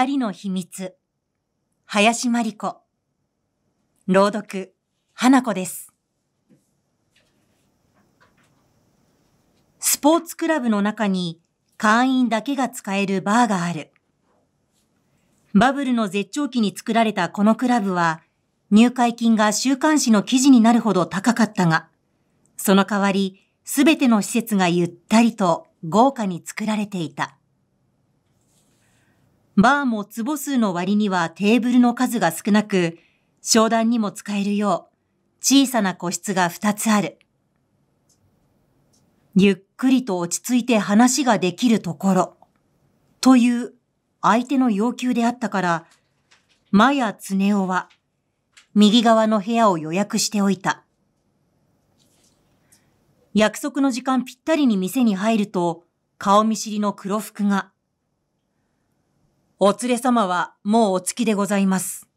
二人の秘密。林真理子。朗読、花子です。スポーツクラブの中に会員だけが使えるバーがある。バブルの絶頂期に作られたこのクラブは、入会金が週刊誌の記事になるほど高かったが、その代わり、すべての施設がゆったりと豪華に作られていた。バーも坪数の割にはテーブルの数が少なく、商談にも使えるよう、小さな個室が2つある。ゆっくりと落ち着いて話ができるところ、という相手の要求であったから、マヤ・ツネオは、右側の部屋を予約しておいた。約束の時間ぴったりに店に入ると、顔見知りの黒服が、お連れ様はもうお付きでございます。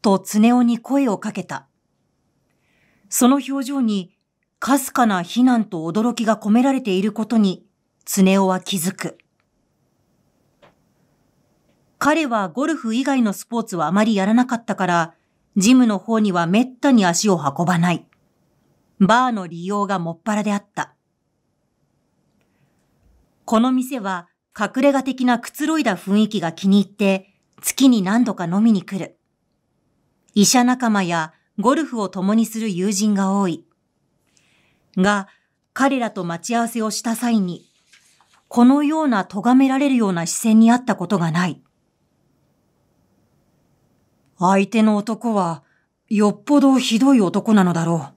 と常雄に声をかけた。その表情に、かすかな非難と驚きが込められていることに、常雄は気づく。彼はゴルフ以外のスポーツはあまりやらなかったから、ジムの方には滅多に足を運ばない。バーの利用がもっぱらであった。この店は隠れ家的なくつろいだ雰囲気が気に入って月に何度か飲みに来る。医者仲間やゴルフを共にする友人が多い。が、彼らと待ち合わせをした際に、このような咎められるような視線にあったことがない。相手の男は、よっぽどひどい男なのだろ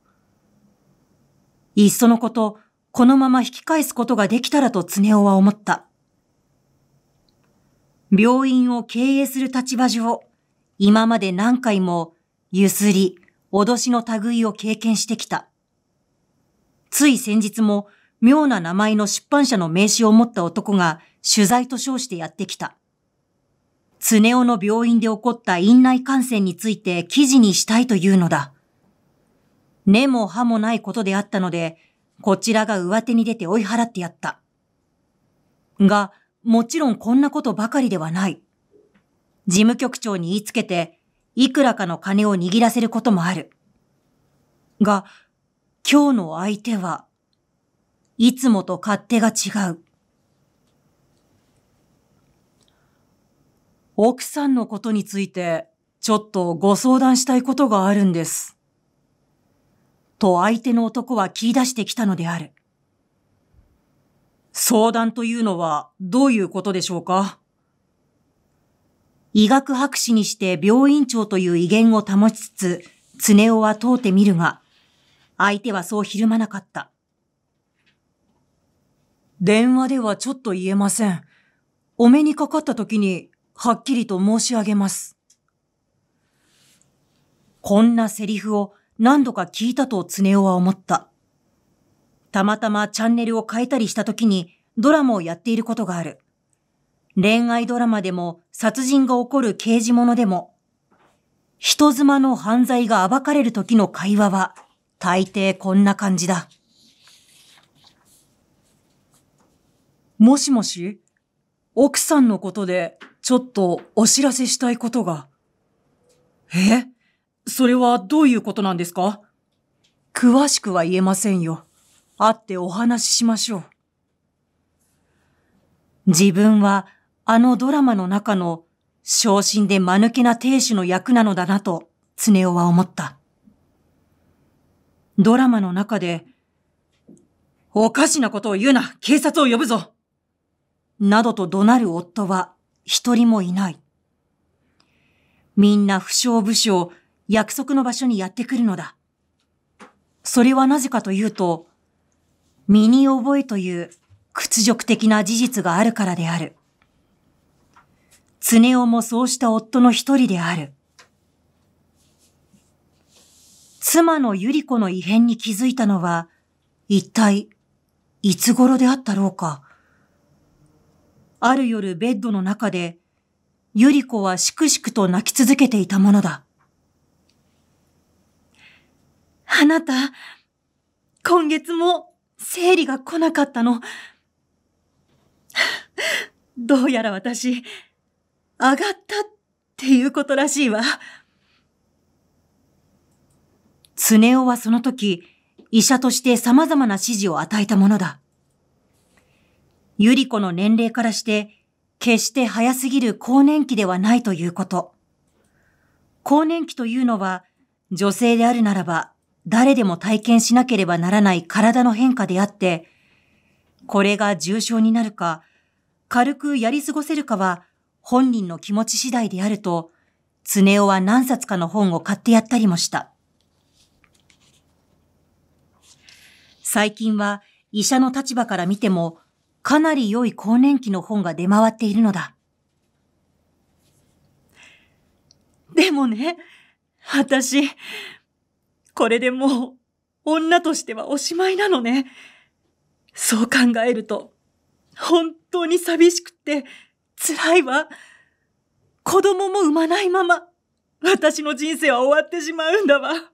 う。いっそのこと、このまま引き返すことができたらと常夫は思った。病院を経営する立場上、今まで何回もゆすり、脅しの類を経験してきた。つい先日も妙な名前の出版社の名刺を持った男が取材と称してやってきた。ねおの病院で起こった院内感染について記事にしたいというのだ。根も葉もないことであったので、こちらが上手に出て追い払ってやった。が、もちろんこんなことばかりではない。事務局長に言いつけて、いくらかの金を握らせることもある。が、今日の相手は、いつもと勝手が違う。奥さんのことについて、ちょっとご相談したいことがあるんです。と相手の男は聞き出してきたのである。相談というのはどういうことでしょうか医学博士にして病院長という威厳を保ちつつ、常夫は問うてみるが、相手はそうひるまなかった。電話ではちょっと言えません。お目にかかった時に、はっきりと申し上げます。こんなセリフを何度か聞いたと常夫は思った。たまたまチャンネルを変えたりした時にドラマをやっていることがある。恋愛ドラマでも殺人が起こる刑事物でも、人妻の犯罪が暴かれる時の会話は大抵こんな感じだ。もしもし奥さんのことでちょっとお知らせしたいことが。えそれはどういうことなんですか詳しくは言えませんよ。会ってお話ししましょう。自分はあのドラマの中の昇進で間抜けな亭主の役なのだなと、常夫は思った。ドラマの中で、おかしなことを言うな警察を呼ぶぞなどと怒鳴る夫は一人もいない。みんな不詳不詳、約束の場所にやってくるのだ。それはなぜかというと、身に覚えという屈辱的な事実があるからである。常夫もそうした夫の一人である。妻の百合子の異変に気づいたのは、一体、いつ頃であったろうか。ある夜ベッドの中で、百合子はしくしくと泣き続けていたものだ。あなた、今月も、生理が来なかったの。どうやら私、上がったっていうことらしいわ。ねおはその時、医者として様々な指示を与えたものだ。ゆり子の年齢からして、決して早すぎる更年期ではないということ。更年期というのは、女性であるならば誰でも体験しなければならない体の変化であって、これが重症になるか、軽くやり過ごせるかは本人の気持ち次第であると、常雄は何冊かの本を買ってやったりもした。最近は医者の立場から見ても、かなり良い更年期の本が出回っているのだ。でもね、私、これでもう、女としてはおしまいなのね。そう考えると、本当に寂しくて、辛いわ。子供も産まないまま、私の人生は終わってしまうんだわ。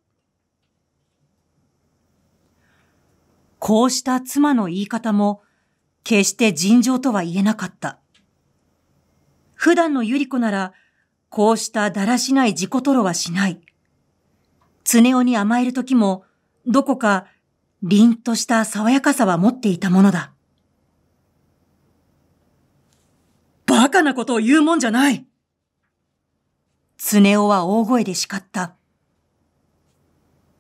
こうした妻の言い方も、決して尋常とは言えなかった。普段のゆり子なら、こうしただらしない自己吐露はしない。常雄に甘える時も、どこか凛とした爽やかさは持っていたものだ。バカなことを言うもんじゃない常雄は大声で叱った。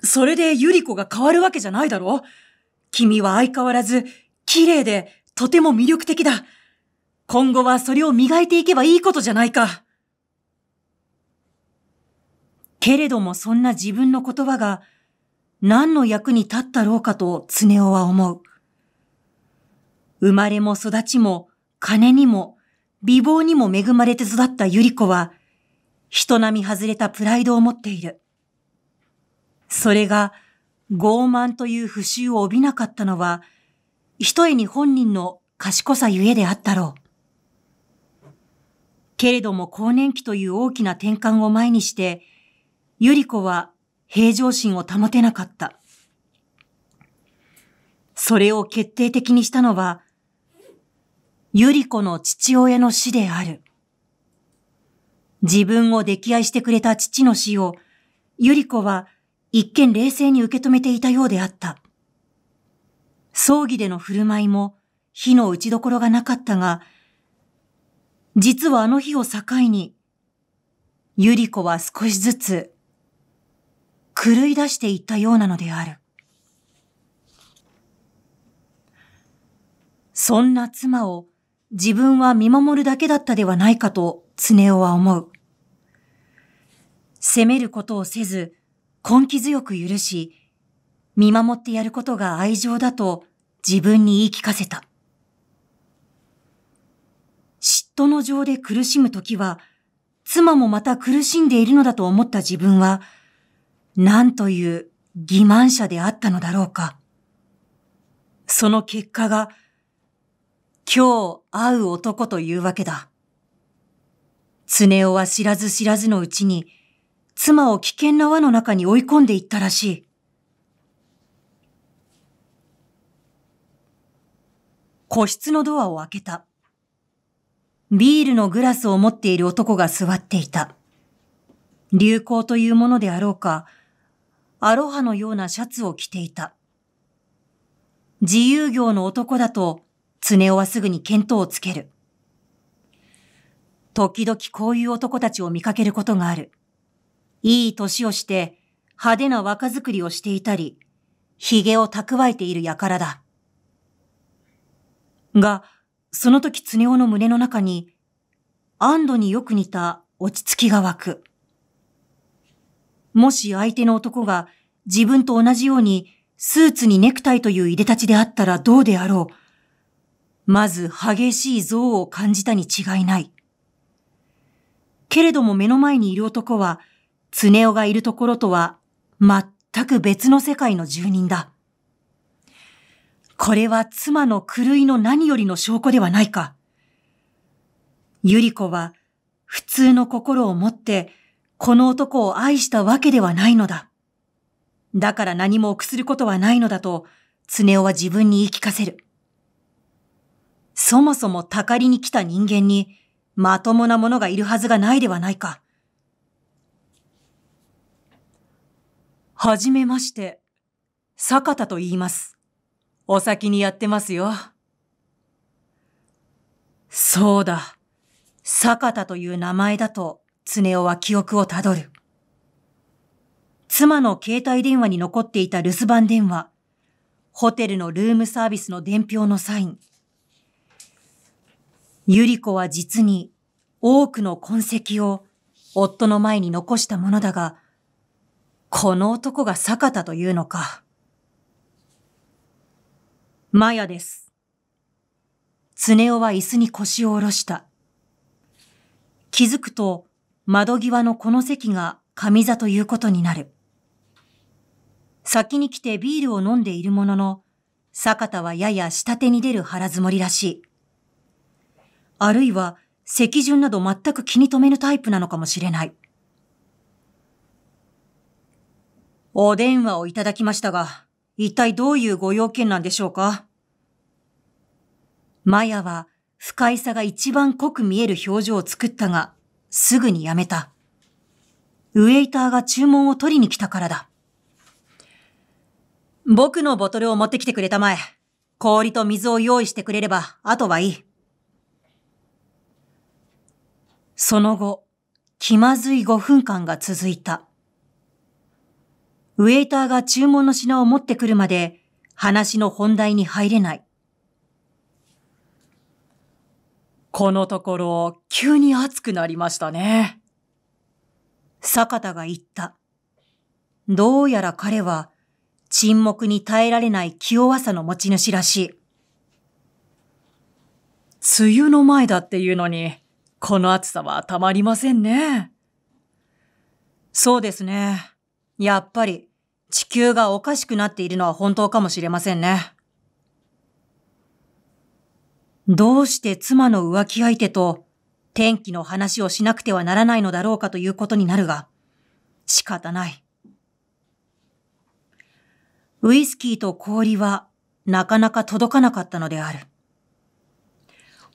それでゆり子が変わるわけじゃないだろ君は相変わらず、綺麗で、とても魅力的だ。今後はそれを磨いていけばいいことじゃないか。けれどもそんな自分の言葉が何の役に立ったろうかと常雄は思う。生まれも育ちも金にも美貌にも恵まれて育ったゆり子は人並み外れたプライドを持っている。それが傲慢という不習を帯びなかったのは、ひとえに本人の賢さゆえであったろう。けれども更年期という大きな転換を前にして、ゆり子は平常心を保てなかった。それを決定的にしたのは、ゆり子の父親の死である。自分を溺愛してくれた父の死を、ゆり子は一見冷静に受け止めていたようであった。葬儀での振る舞いも火の打ちどころがなかったが、実はあの日を境に、ゆり子は少しずつ狂い出していったようなのである。そんな妻を自分は見守るだけだったではないかと常雄は思う。責めることをせず、根気強く許し、見守ってやることが愛情だと自分に言い聞かせた。嫉妬の情で苦しむときは、妻もまた苦しんでいるのだと思った自分は、何という欺瞞者であったのだろうか。その結果が、今日会う男というわけだ。常夫は知らず知らずのうちに、妻を危険な輪の中に追い込んでいったらしい。個室のドアを開けた。ビールのグラスを持っている男が座っていた。流行というものであろうか、アロハのようなシャツを着ていた。自由業の男だと、常雄はすぐに見当をつける。時々こういう男たちを見かけることがある。いい年をして、派手な若作りをしていたり、髭を蓄えている輩だ。が、その時常夫の胸の中に、安堵によく似た落ち着きが湧く。もし相手の男が自分と同じようにスーツにネクタイといういでたちであったらどうであろう。まず激しい憎悪を感じたに違いない。けれども目の前にいる男は、常雄がいるところとは全く別の世界の住人だ。これは妻の狂いの何よりの証拠ではないか。ゆり子は普通の心を持ってこの男を愛したわけではないのだ。だから何も臆することはないのだと、常夫は自分に言い聞かせる。そもそもたかりに来た人間に、まともなものがいるはずがないではないか。はじめまして、坂田と言います。お先にやってますよ。そうだ。坂田という名前だと常夫は記憶をたどる。妻の携帯電話に残っていた留守番電話、ホテルのルームサービスの伝票のサイン。ゆり子は実に多くの痕跡を夫の前に残したものだが、この男が坂田というのか。マヤです。常夫は椅子に腰を下ろした。気づくと、窓際のこの席が上座ということになる。先に来てビールを飲んでいるものの、坂田はやや下手に出る腹積もりらしい。あるいは、席順など全く気に留めぬタイプなのかもしれない。お電話をいただきましたが、一体どういうご用件なんでしょうかマヤは不快さが一番濃く見える表情を作ったが、すぐにやめた。ウェイターが注文を取りに来たからだ。僕のボトルを持ってきてくれたまえ。氷と水を用意してくれれば、あとはいい。その後、気まずい5分間が続いた。ウェイターが注文の品を持ってくるまで話の本題に入れない。このところ、急に暑くなりましたね。坂田が言った。どうやら彼は、沈黙に耐えられない気弱さの持ち主らしい。梅雨の前だっていうのに、この暑さはたまりませんね。そうですね。やっぱり、地球がおかしくなっているのは本当かもしれませんね。どうして妻の浮気相手と天気の話をしなくてはならないのだろうかということになるが、仕方ない。ウイスキーと氷はなかなか届かなかったのである。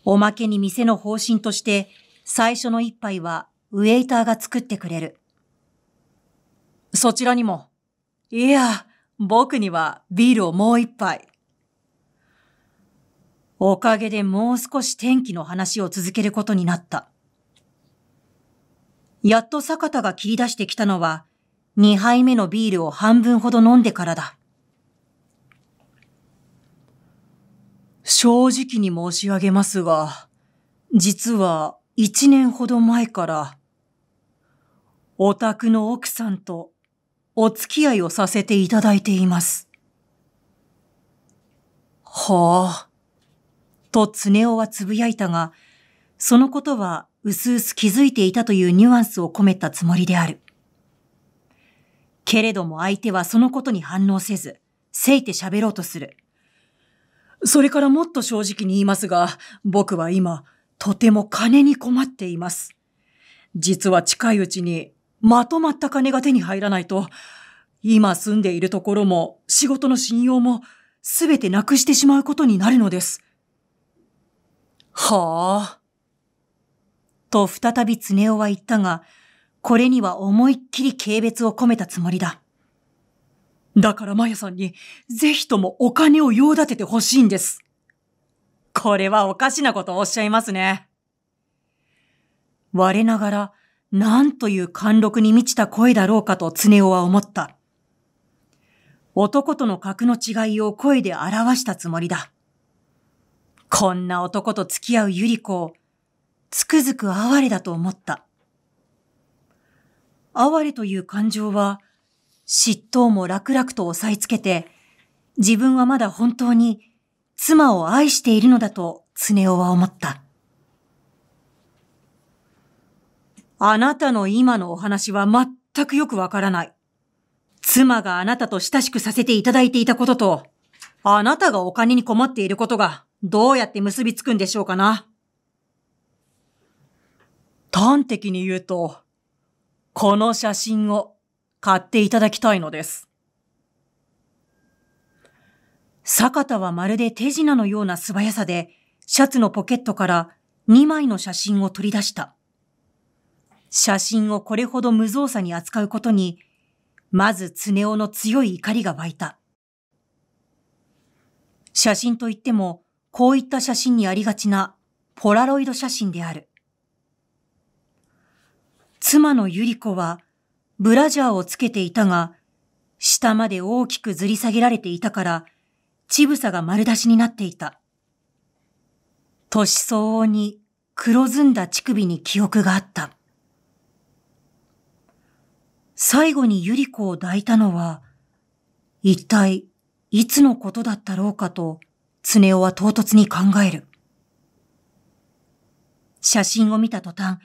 おまけに店の方針として最初の一杯はウェイターが作ってくれる。そちらにも、いや、僕にはビールをもう一杯おかげでもう少し天気の話を続けることになった。やっと坂田が切り出してきたのは、二杯目のビールを半分ほど飲んでからだ。正直に申し上げますが、実は一年ほど前から、お宅の奥さんとお付き合いをさせていただいています。はあ。と常雄はつぶやいたが、そのことは薄々気づいていたというニュアンスを込めたつもりである。けれども相手はそのことに反応せず、せいて喋ろうとする。それからもっと正直に言いますが、僕は今、とても金に困っています。実は近いうちに、まとまった金が手に入らないと、今住んでいるところも、仕事の信用も、すべてなくしてしまうことになるのです。はあ。と再び常雄は言ったが、これには思いっきり軽蔑を込めたつもりだ。だからマヤさんに、ぜひともお金を用立ててほしいんです。これはおかしなことをおっしゃいますね。我ながら、なんという貫禄に満ちた声だろうかと常雄は思った。男との格の違いを声で表したつもりだ。こんな男と付き合うユリ子を、つくづく哀れだと思った。哀れという感情は、嫉妬も楽々と押さえつけて、自分はまだ本当に妻を愛しているのだと常雄は思った。あなたの今のお話は全くよくわからない。妻があなたと親しくさせていただいていたことと、あなたがお金に困っていることがどうやって結びつくんでしょうかな。端的に言うと、この写真を買っていただきたいのです。坂田はまるで手品のような素早さで、シャツのポケットから2枚の写真を取り出した。写真をこれほど無造作に扱うことに、まず常夫の強い怒りが湧いた。写真といっても、こういった写真にありがちなポラロイド写真である。妻のゆり子はブラジャーをつけていたが、下まで大きくずり下げられていたから、乳房が丸出しになっていた。年相応に黒ずんだ乳首に記憶があった。最後にゆり子を抱いたのは、一体いつのことだったろうかと、常雄は唐突に考える。写真を見た途端、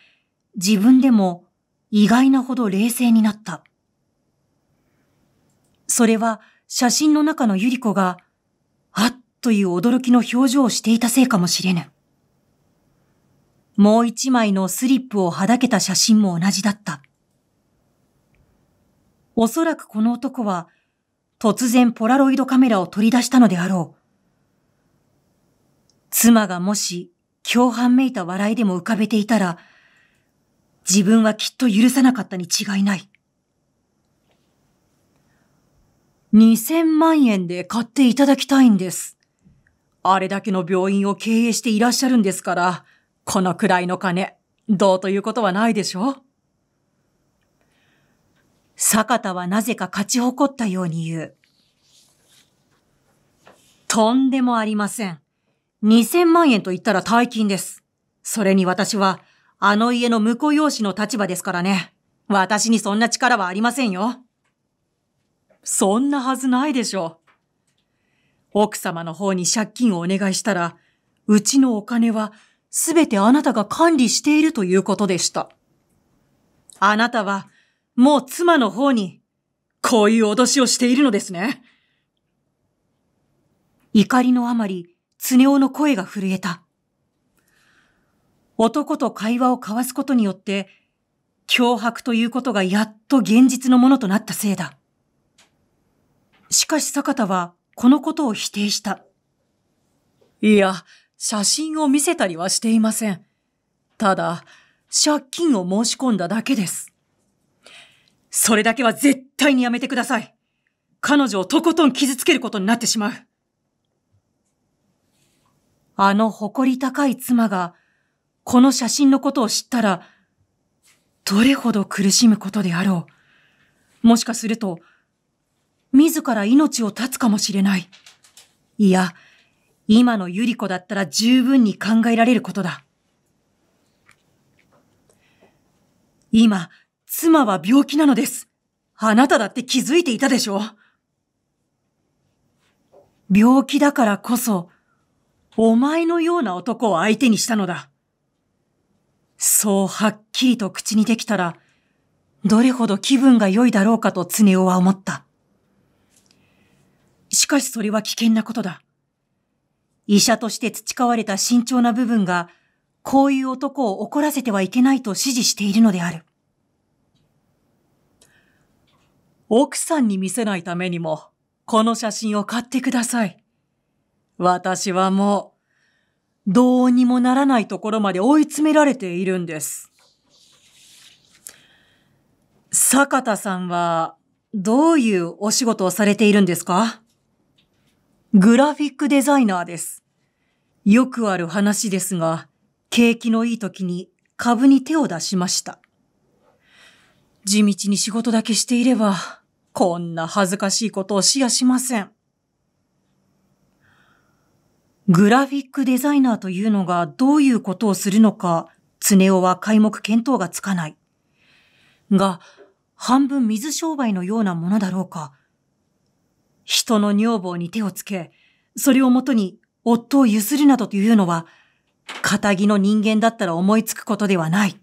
自分でも意外なほど冷静になった。それは写真の中のゆり子が、あっという驚きの表情をしていたせいかもしれぬ。もう一枚のスリップをはだけた写真も同じだった。おそらくこの男は、突然ポラロイドカメラを取り出したのであろう。妻がもし共犯めいた笑いでも浮かべていたら、自分はきっと許さなかったに違いない。2000万円で買っていただきたいんです。あれだけの病院を経営していらっしゃるんですから、このくらいの金、どうということはないでしょう坂田はなぜか勝ち誇ったように言う。とんでもありません。2000万円と言ったら大金です。それに私は、あの家の婿養子の立場ですからね。私にそんな力はありませんよ。そんなはずないでしょう。奥様の方に借金をお願いしたら、うちのお金はすべてあなたが管理しているということでした。あなたは、もう妻の方に、こういう脅しをしているのですね。怒りのあまり、常雄の声が震えた。男と会話を交わすことによって、脅迫ということがやっと現実のものとなったせいだ。しかし坂田はこのことを否定した。いや、写真を見せたりはしていません。ただ、借金を申し込んだだけです。それだけは絶対にやめてください。彼女をとことん傷つけることになってしまう。あの誇り高い妻が、この写真のことを知ったら、どれほど苦しむことであろう。もしかすると、自ら命を絶つかもしれない。いや、今のゆり子だったら十分に考えられることだ。今、妻は病気なのです。あなただって気づいていたでしょ病気だからこそ、お前のような男を相手にしたのだ。そうはっきりと口にできたら、どれほど気分が良いだろうかと常夫は思った。しかしそれは危険なことだ。医者として培われた慎重な部分が、こういう男を怒らせてはいけないと指示しているのである。奥さんに見せないためにも、この写真を買ってください。私はもう、どうにもならないところまで追い詰められているんです。坂田さんは、どういうお仕事をされているんですかグラフィックデザイナーです。よくある話ですが、景気のいい時に株に手を出しました。地道に仕事だけしていれば、こんな恥ずかしいことをしやしません。グラフィックデザイナーというのがどういうことをするのか、常雄は皆目見当がつかない。が、半分水商売のようなものだろうか。人の女房に手をつけ、それをもとに夫をゆするなどというのは、仇の人間だったら思いつくことではない。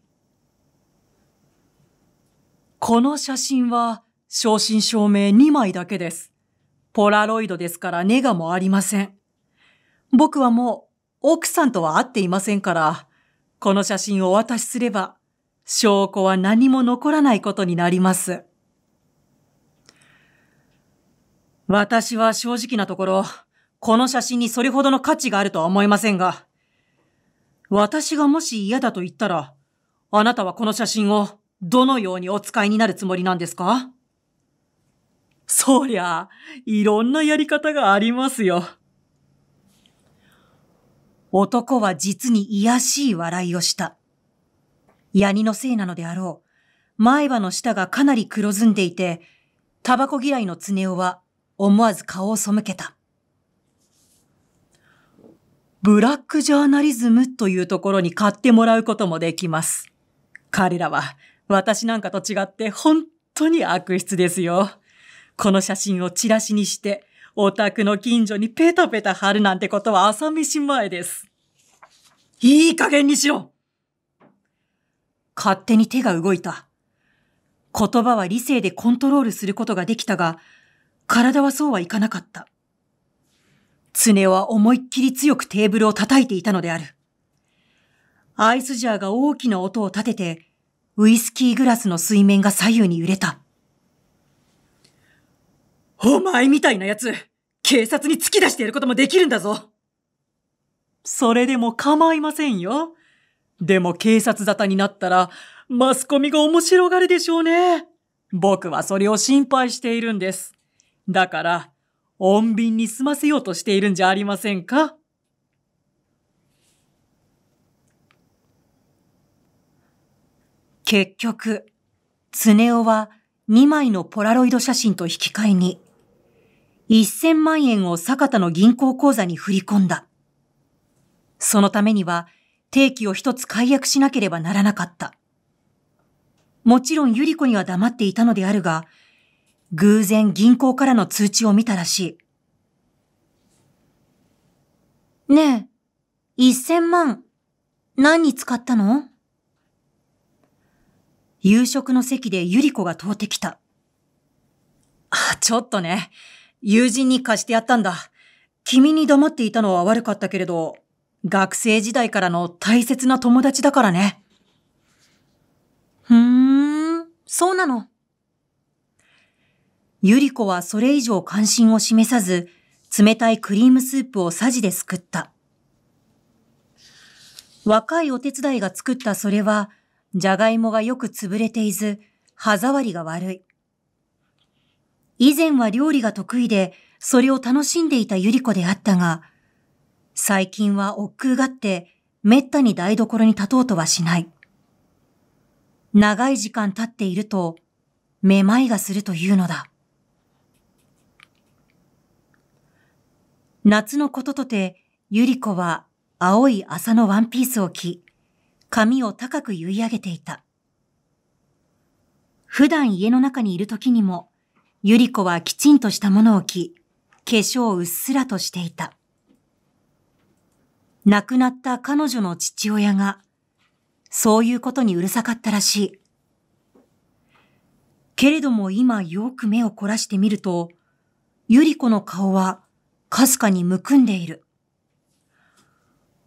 この写真は、正真正銘2枚だけです。ポラロイドですからネガもありません。僕はもう奥さんとは会っていませんから、この写真をお渡しすれば、証拠は何も残らないことになります。私は正直なところ、この写真にそれほどの価値があるとは思いませんが、私がもし嫌だと言ったら、あなたはこの写真をどのようにお使いになるつもりなんですかそりゃ、いろんなやり方がありますよ。男は実に癒しい笑いをした。ヤニのせいなのであろう。前歯の下がかなり黒ずんでいて、タバコ嫌いの常雄は思わず顔を背けた。ブラックジャーナリズムというところに買ってもらうこともできます。彼らは私なんかと違って本当に悪質ですよ。この写真をチラシにしてお宅の近所にペタペタ貼るなんてことは朝飯前です。いい加減にしろ勝手に手が動いた。言葉は理性でコントロールすることができたが、体はそうはいかなかった。常は思いっきり強くテーブルを叩いていたのである。アイスジャーが大きな音を立てて、ウイスキーグラスの水面が左右に揺れた。お前みたいな奴、警察に突き出してやることもできるんだぞそれでも構いませんよ。でも警察沙汰になったら、マスコミが面白がるでしょうね。僕はそれを心配しているんです。だから、穏便に済ませようとしているんじゃありませんか結局、常夫は2枚のポラロイド写真と引き換えに、1000万円を坂田の銀行口座に振り込んだ。そのためには、定期を一つ解約しなければならなかった。もちろん百合子には黙っていたのであるが、偶然銀行からの通知を見たらしい。ねえ、1000万、何に使ったの夕食の席で百合子が通ってきた。あ、ちょっとね。友人に貸してやったんだ。君に黙っていたのは悪かったけれど、学生時代からの大切な友達だからね。ふーん、そうなの。ゆり子はそれ以上関心を示さず、冷たいクリームスープをさじですくった。若いお手伝いが作ったそれは、じゃがいもがよく潰れていず、歯触りが悪い。以前は料理が得意で、それを楽しんでいたゆり子であったが、最近は億劫がって、めったに台所に立とうとはしない。長い時間経っていると、めまいがするというのだ。夏のこととて、ゆり子は青い麻のワンピースを着、髪を高く結い上げていた。普段家の中にいる時にも、ゆり子はきちんとしたものを着、化粧うっすらとしていた。亡くなった彼女の父親が、そういうことにうるさかったらしい。けれども今よく目を凝らしてみると、ゆり子の顔はかすかにむくんでいる。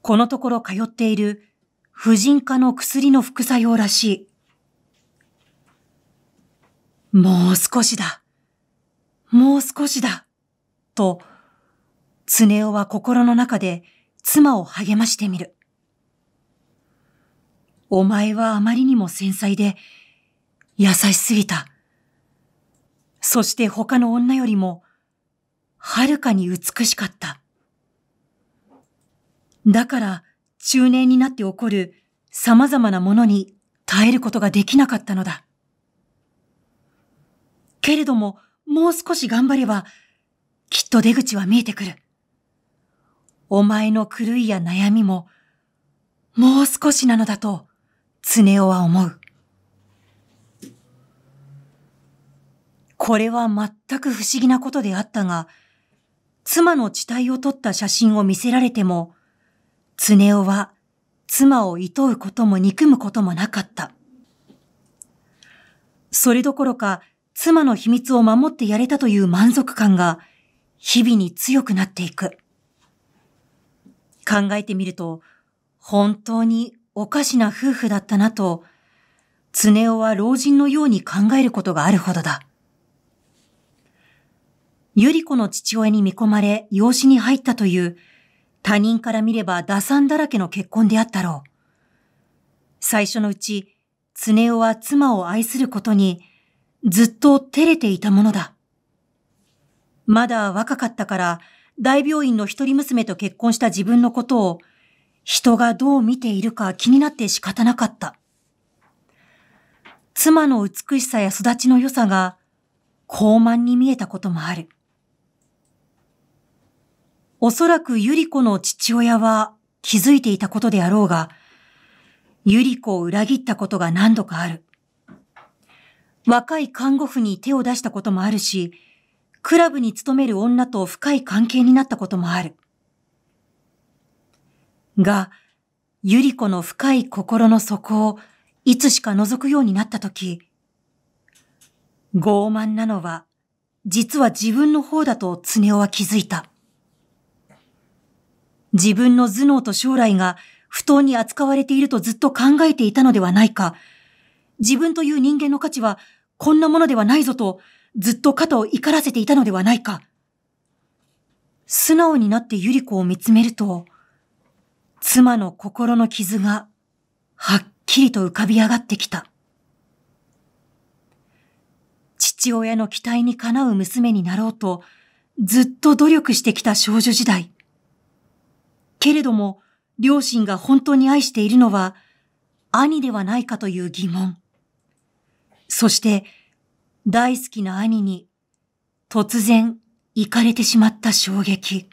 このところ通っている婦人科の薬の副作用らしい。もう少しだ。もう少しだ、と、ねおは心の中で妻を励ましてみる。お前はあまりにも繊細で、優しすぎた。そして他の女よりも、はるかに美しかった。だから、中年になって起こる様々なものに耐えることができなかったのだ。けれども、もう少し頑張れば、きっと出口は見えてくる。お前の狂いや悩みも、もう少しなのだと、常雄は思う。これは全く不思議なことであったが、妻の地帯を撮った写真を見せられても、常雄は妻を厭うことも憎むこともなかった。それどころか、妻の秘密を守ってやれたという満足感が日々に強くなっていく。考えてみると、本当におかしな夫婦だったなと、常夫は老人のように考えることがあるほどだ。ゆり子の父親に見込まれ養子に入ったという、他人から見れば打算だらけの結婚であったろう。最初のうち、常夫は妻を愛することに、ずっと照れていたものだ。まだ若かったから、大病院の一人娘と結婚した自分のことを、人がどう見ているか気になって仕方なかった。妻の美しさや育ちの良さが、傲慢に見えたこともある。おそらくゆり子の父親は気づいていたことであろうが、ゆり子を裏切ったことが何度かある。若い看護婦に手を出したこともあるし、クラブに勤める女と深い関係になったこともある。が、ゆり子の深い心の底をいつしか覗くようになったとき、傲慢なのは実は自分の方だと常雄は気づいた。自分の頭脳と将来が不当に扱われているとずっと考えていたのではないか、自分という人間の価値は、こんなものではないぞと、ずっと肩を怒らせていたのではないか。素直になってゆり子を見つめると、妻の心の傷が、はっきりと浮かび上がってきた。父親の期待にかなう娘になろうと、ずっと努力してきた少女時代。けれども、両親が本当に愛しているのは、兄ではないかという疑問。そして、大好きな兄に、突然、行かれてしまった衝撃。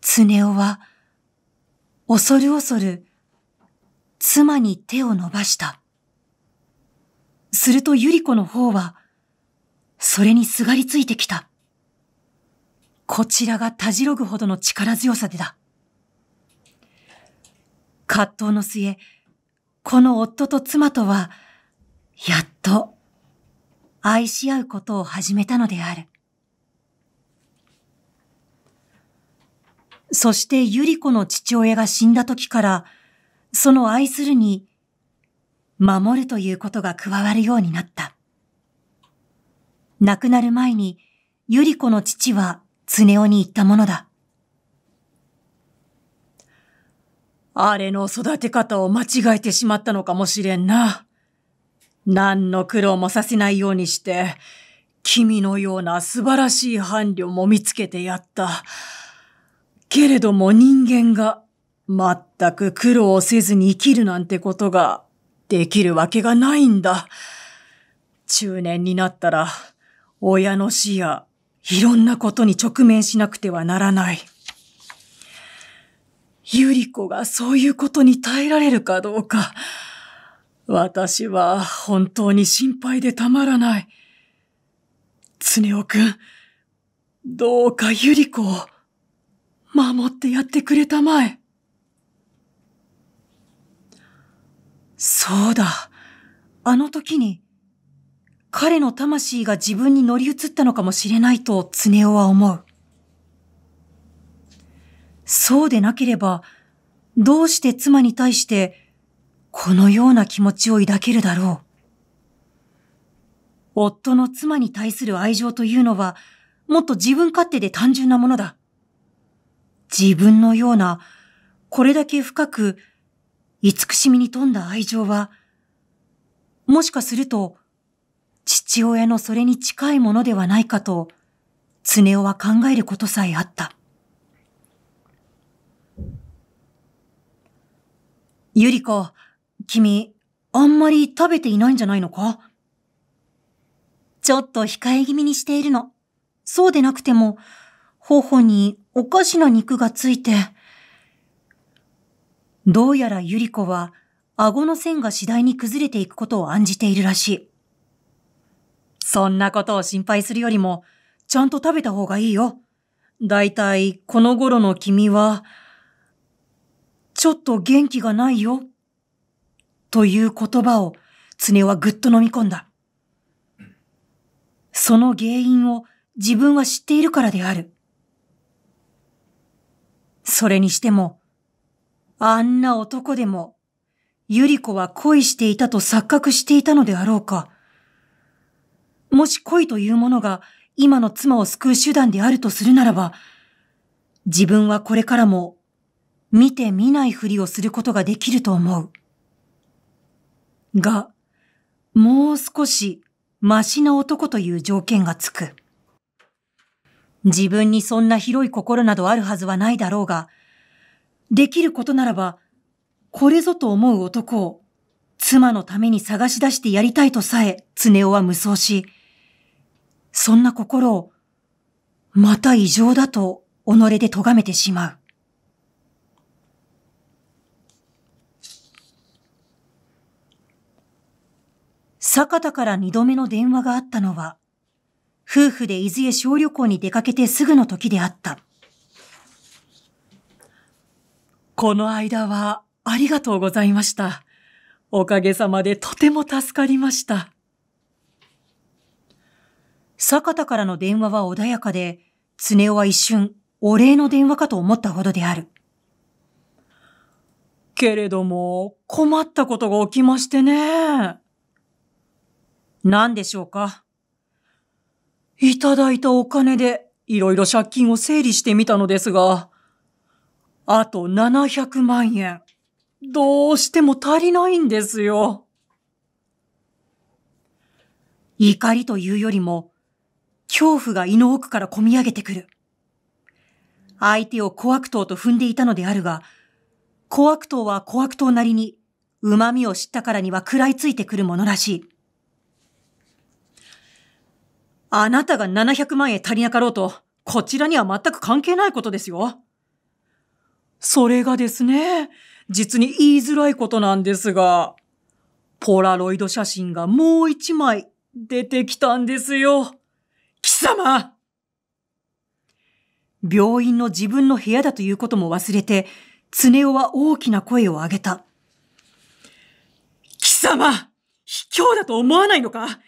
常雄は、恐る恐る、妻に手を伸ばした。するとゆり子の方は、それにすがりついてきた。こちらがたじろぐほどの力強さでだ。葛藤の末、この夫と妻とは、やっと、愛し合うことを始めたのである。そしてゆり子の父親が死んだ時から、その愛するに、守るということが加わるようになった。亡くなる前に、ゆり子の父は、常雄に言ったものだ。あれの育て方を間違えてしまったのかもしれんな。何の苦労もさせないようにして、君のような素晴らしい伴侶も見つけてやった。けれども人間が全く苦労をせずに生きるなんてことができるわけがないんだ。中年になったら、親の死やいろんなことに直面しなくてはならない。ゆり子がそういうことに耐えられるかどうか。私は本当に心配でたまらない。つねおくん、どうかゆり子を守ってやってくれたまえ。そうだ。あの時に、彼の魂が自分に乗り移ったのかもしれないと、つねおは思う。そうでなければ、どうして妻に対して、このような気持ちを抱けるだろう。夫の妻に対する愛情というのは、もっと自分勝手で単純なものだ。自分のような、これだけ深く、慈しみに富んだ愛情は、もしかすると、父親のそれに近いものではないかと、常夫は考えることさえあった。ゆりこ、君、あんまり食べていないんじゃないのかちょっと控え気味にしているの。そうでなくても、頬におかしな肉がついて。どうやらゆり子は、顎の線が次第に崩れていくことを案じているらしい。そんなことを心配するよりも、ちゃんと食べた方がいいよ。だいたいこの頃の君は、ちょっと元気がないよ。という言葉を、常はぐっと飲み込んだ。その原因を自分は知っているからである。それにしても、あんな男でも、ゆり子は恋していたと錯覚していたのであろうか。もし恋というものが今の妻を救う手段であるとするならば、自分はこれからも見て見ないふりをすることができると思う。が、もう少しマシな男という条件がつく。自分にそんな広い心などあるはずはないだろうが、できることならば、これぞと思う男を、妻のために探し出してやりたいとさえ、常夫は無双し、そんな心を、また異常だと、己で咎めてしまう。坂田から二度目の電話があったのは、夫婦で伊豆へ小旅行に出かけてすぐの時であった。この間はありがとうございました。おかげさまでとても助かりました。坂田からの電話は穏やかで、常夫は一瞬お礼の電話かと思ったほどである。けれども困ったことが起きましてね。何でしょうかいただいたお金でいろいろ借金を整理してみたのですが、あと700万円。どうしても足りないんですよ。怒りというよりも、恐怖が胃の奥からこみ上げてくる。相手を小悪党と踏んでいたのであるが、小悪党は小悪党なりに、旨味を知ったからには食らいついてくるものらしい。あなたが700万円足りなかろうと、こちらには全く関係ないことですよ。それがですね、実に言いづらいことなんですが、ポラロイド写真がもう一枚出てきたんですよ。貴様病院の自分の部屋だということも忘れて、常雄は大きな声を上げた。貴様卑怯だと思わないのか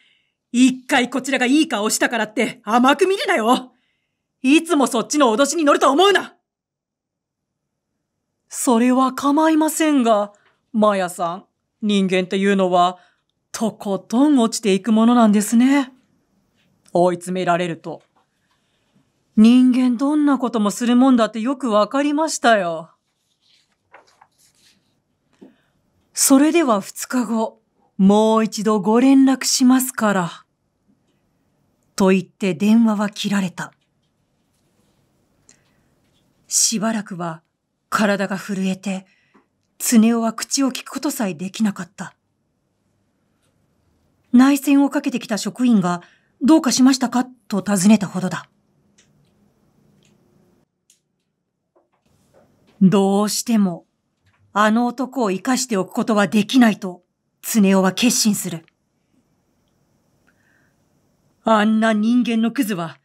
一回こちらがいい顔したからって甘く見るなよいつもそっちの脅しに乗ると思うなそれは構いませんが、マヤさん、人間っていうのは、とことん落ちていくものなんですね。追い詰められると。人間どんなこともするもんだってよくわかりましたよ。それでは二日後、もう一度ご連絡しますから。と言って電話は切られた。しばらくは体が震えて、常夫は口を聞くことさえできなかった。内戦をかけてきた職員が、どうかしましたかと尋ねたほどだ。どうしても、あの男を生かしておくことはできないと、常雄は決心する。あんな人間のクズは、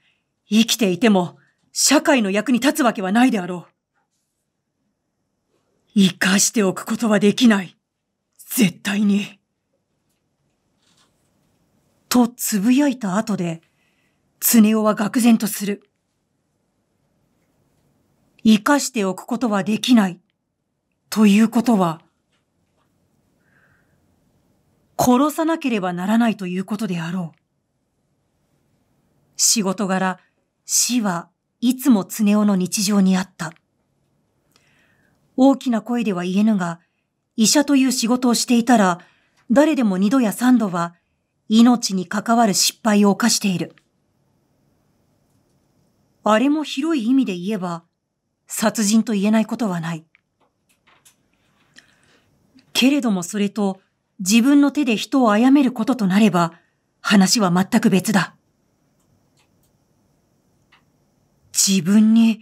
生きていても、社会の役に立つわけはないであろう。生かしておくことはできない。絶対に。と呟いた後で、常雄は愕然とする。生かしておくことはできない。ということは、殺さなければならないということであろう。仕事柄、死はいつも常夫の日常にあった。大きな声では言えぬが、医者という仕事をしていたら、誰でも二度や三度は、命に関わる失敗を犯している。あれも広い意味で言えば、殺人と言えないことはない。けれどもそれと、自分の手で人を殺めることとなれば、話は全く別だ。自分に、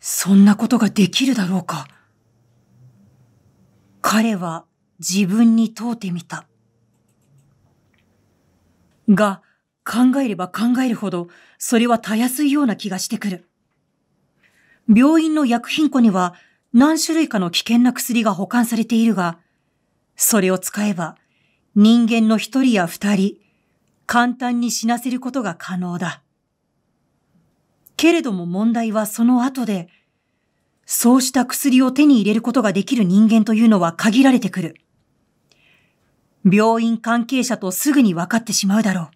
そんなことができるだろうか。彼は自分に問うてみた。が、考えれば考えるほど、それはたやすいような気がしてくる。病院の薬品庫には、何種類かの危険な薬が保管されているが、それを使えば、人間の一人や二人、簡単に死なせることが可能だ。けれども問題はその後で、そうした薬を手に入れることができる人間というのは限られてくる。病院関係者とすぐに分かってしまうだろう。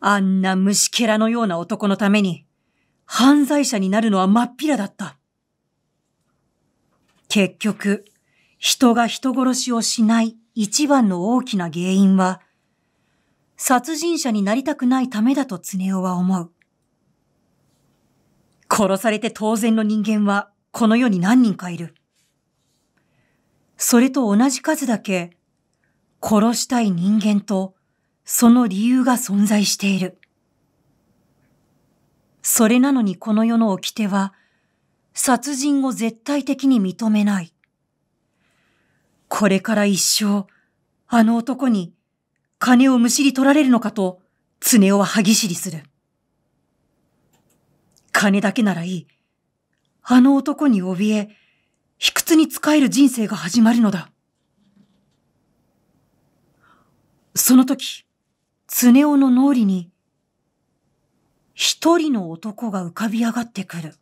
あんな虫けらのような男のために、犯罪者になるのはまっぴらだった。結局、人が人殺しをしない一番の大きな原因は、殺人者になりたくないためだと常夫は思う。殺されて当然の人間はこの世に何人かいる。それと同じ数だけ、殺したい人間とその理由が存在している。それなのにこの世の掟は、殺人を絶対的に認めない。これから一生、あの男に金をむしり取られるのかと、ねおは歯ぎしりする。金だけならいい。あの男に怯え、卑屈に仕える人生が始まるのだ。その時、ねおの脳裏に、一人の男が浮かび上がってくる。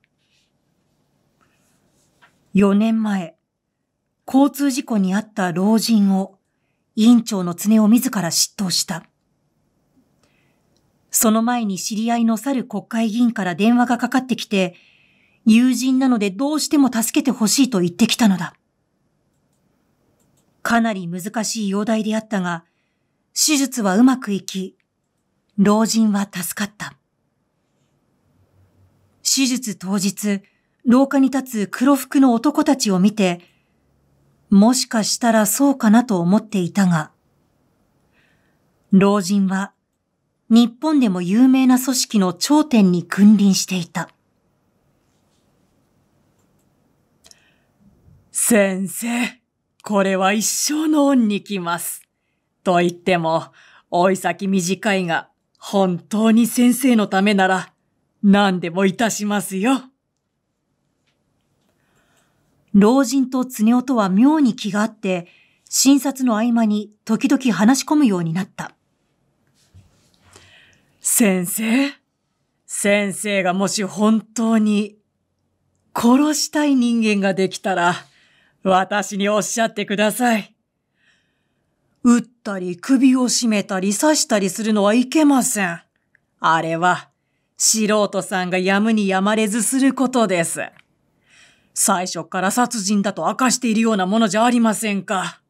四年前、交通事故に遭った老人を、委員長の常を自ら執刀した。その前に知り合いの猿国会議員から電話がかかってきて、友人なのでどうしても助けてほしいと言ってきたのだ。かなり難しい容体であったが、手術はうまくいき、老人は助かった。手術当日、廊下に立つ黒服の男たちを見て、もしかしたらそうかなと思っていたが、老人は日本でも有名な組織の頂点に君臨していた。先生、これは一生の恩に来ます。と言っても、追い先短いが、本当に先生のためなら、何でもいたしますよ。老人と常夫とは妙に気があって、診察の合間に時々話し込むようになった。先生先生がもし本当に殺したい人間ができたら、私におっしゃってください。撃ったり首を絞めたり刺したりするのはいけません。あれは素人さんがやむにやまれずすることです。最初から殺人だと明かしているようなものじゃありませんか。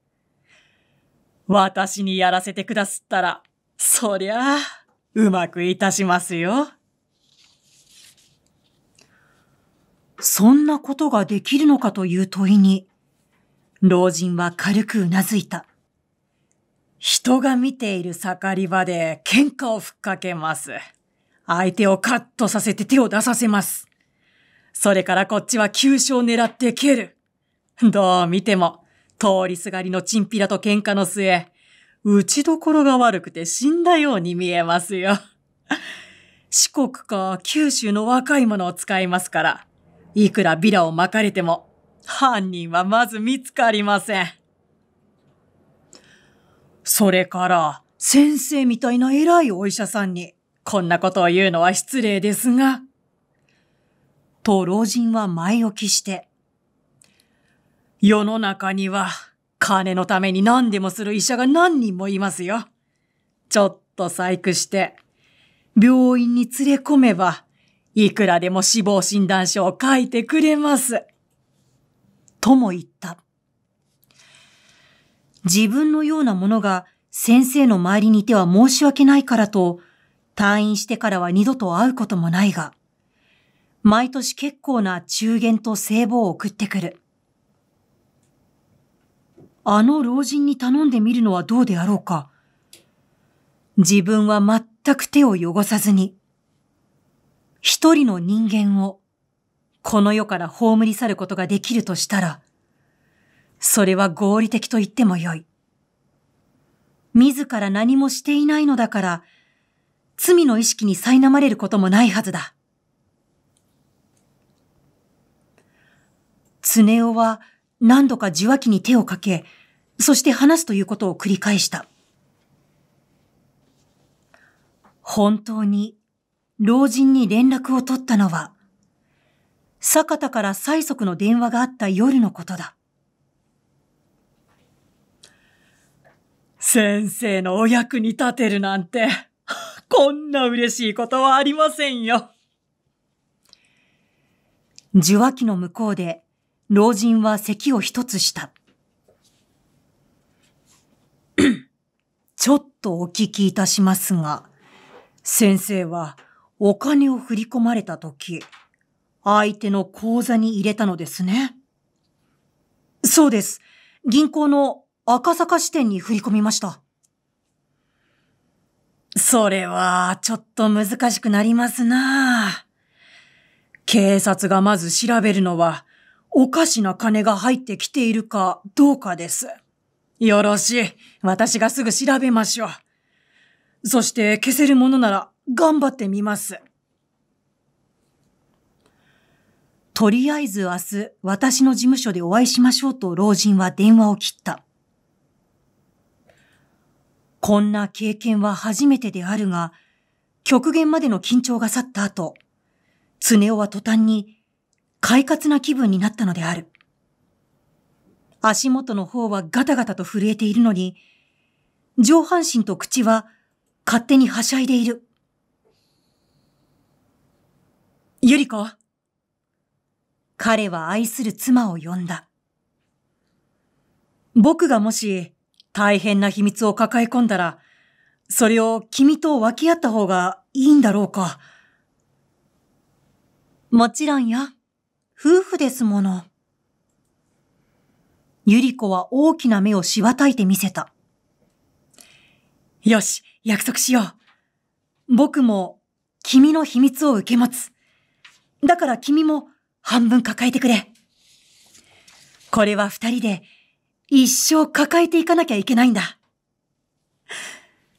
私にやらせてくだすったら、そりゃあ、うまくいたしますよ。そんなことができるのかという問いに、老人は軽くうなずいた。人が見ている盛り場で喧嘩をふっかけます。相手をカットさせて手を出させます。それからこっちは急所を狙って蹴る。どう見ても、通りすがりのチンピラと喧嘩の末、打ちどころが悪くて死んだように見えますよ。四国か九州の若い者を使いますから、いくらビラを巻かれても、犯人はまず見つかりません。それから、先生みたいな偉いお医者さんに、こんなことを言うのは失礼ですが、と老人は前置きして、世の中には金のために何でもする医者が何人もいますよ。ちょっと細工して、病院に連れ込めば、いくらでも死亡診断書を書いてくれます。とも言った。自分のようなものが先生の周りにいては申し訳ないからと、退院してからは二度と会うこともないが、毎年結構な中元と聖母を送ってくる。あの老人に頼んでみるのはどうであろうか。自分は全く手を汚さずに、一人の人間をこの世から葬り去ることができるとしたら、それは合理的と言ってもよい。自ら何もしていないのだから、罪の意識に苛まれることもないはずだ。スネ夫は何度か受話器に手をかけ、そして話すということを繰り返した。本当に老人に連絡を取ったのは、坂田から催促の電話があった夜のことだ。先生のお役に立てるなんて、こんな嬉しいことはありませんよ。受話器の向こうで老人は咳を一つした。ちょっとお聞きいたしますが、先生はお金を振り込まれたとき、相手の口座に入れたのですね。そうです。銀行の赤坂支店に振り込みました。それは、ちょっと難しくなりますな警察がまず調べるのは、おかしな金が入ってきているかどうかです。よろしい。私がすぐ調べましょう。そして消せるものなら頑張ってみます。とりあえず明日、私の事務所でお会いしましょうと老人は電話を切った。こんな経験は初めてであるが、極限までの緊張が去った後、常夫は途端に快活な気分になったのである。足元の方はガタガタと震えているのに、上半身と口は勝手にはしゃいでいる。ゆり子。彼は愛する妻を呼んだ。僕がもし大変な秘密を抱え込んだら、それを君と分け合った方がいいんだろうか。もちろんよ。夫婦ですもの。ゆり子は大きな目をしわたいてみせた。よし、約束しよう。僕も君の秘密を受け持つ。だから君も半分抱えてくれ。これは二人で一生抱えていかなきゃいけないんだ。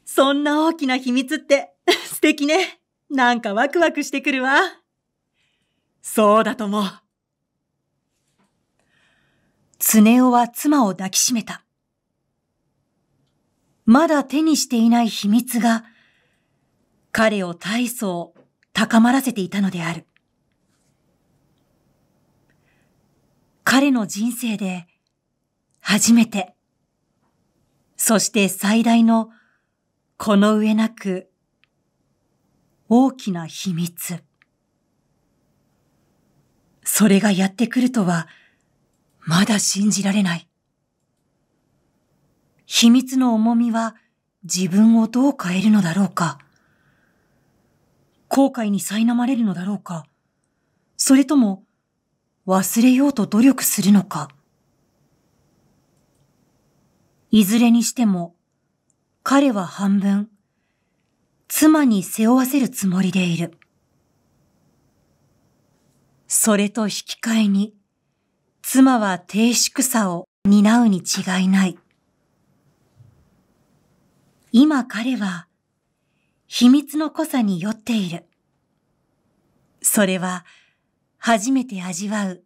そんな大きな秘密って 素敵ね。なんかワクワクしてくるわ。そうだと思う。常夫は妻を抱きしめた。まだ手にしていない秘密が、彼を大層高まらせていたのである。彼の人生で、初めて、そして最大の、この上なく、大きな秘密。それがやってくるとは、まだ信じられない。秘密の重みは自分をどう変えるのだろうか。後悔に苛まれるのだろうか。それとも忘れようと努力するのか。いずれにしても彼は半分妻に背負わせるつもりでいる。それと引き換えに妻は低粛さを担うに違いない。今彼は秘密の濃さに酔っている。それは初めて味わう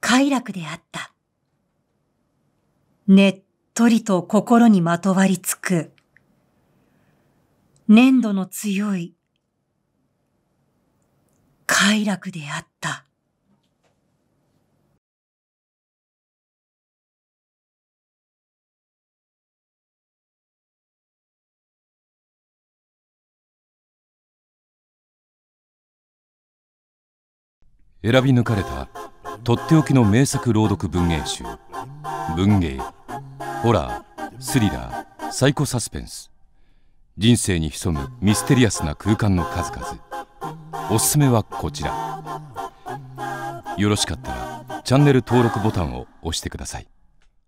快楽であった。ねっとりと心にまとわりつく。粘土の強い快楽であった。選び抜かれたとっておきの名作朗読文芸集文芸ホラースリラーサイコサスペンス人生に潜むミステリアスな空間の数々おすすめはこちらよろしかったらチャンネル登録ボタンを押してください